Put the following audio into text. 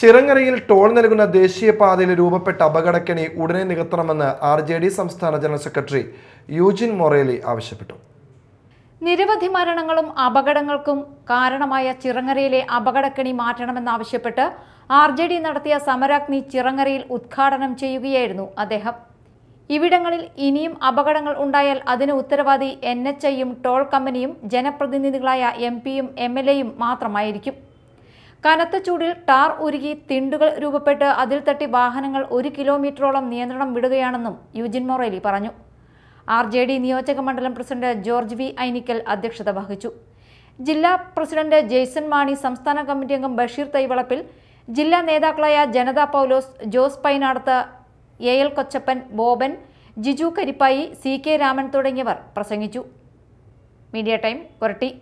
ചിറങ്ങരയിൽ toll നൽകുന്ന ദേശീയപാതയിൽ രൂപപ്പെട്ട അപകടക്കെണി ഉടനെ നികത്തണമെന്ന് ആർ ജെ ഡി സംസ്ഥാന ജനറൽ സെക്രട്ടറി യൂജിൻ മൊറേലി ആവശ്യപ്പെട്ടു നിരവധി മരണങ്ങളും അപകടങ്ങൾക്കും കാരണമായ ചിറങ്ങരയിലെ അപകടക്കെണി മാറ്റണമെന്നാവശ്യപ്പെട്ട് ആർ ജെ ഡി നടത്തിയ സമരാഗ്നി ചിറങ്ങരയിൽ ഉദ്ഘാടനം ചെയ്യുകയായിരുന്നു അദ്ദേഹം ഇവിടങ്ങളിൽ ഇനിയും അപകടങ്ങൾ ഉണ്ടായാൽ അതിന് ഉത്തരവാദി എൻ എച്ച് ഐയും ടോൾ കമ്പനിയും ജനപ്രതിനിധികളായ എം പിയും എം എൽ എയും മാത്രമായിരിക്കും കനത്ത ചൂടിൽ ടാർ ഉരുകി തിണ്ടുകൾ രൂപപ്പെട്ട് അതിൽ തട്ടി വാഹനങ്ങൾ ഒരു കിലോമീറ്ററോളം നിയന്ത്രണം വിടുകയാണെന്നും യുജിൻ മൊറേലി പറഞ്ഞു ആർ ജെ ഡി നിയോജക മണ്ഡലം പ്രസിഡന്റ് ജോർജ് വി ഐനിക്കൽ അധ്യക്ഷത വഹിച്ചു ജില്ലാ പ്രസിഡന്റ് ജെയ്സൺ മാണി സംസ്ഥാന കമ്മിറ്റി അംഗം ബഷീർ തൈവളപ്പിൽ ജില്ലാ നേതാക്കളായ Janata Paulose Jose Painadath A L Kochappan Boban Jiju Karippai C K Raman തുടങ്ങിയവർ പ്രസംഗിച്ചു മീഡിയ ടൈം കൊരട്ടി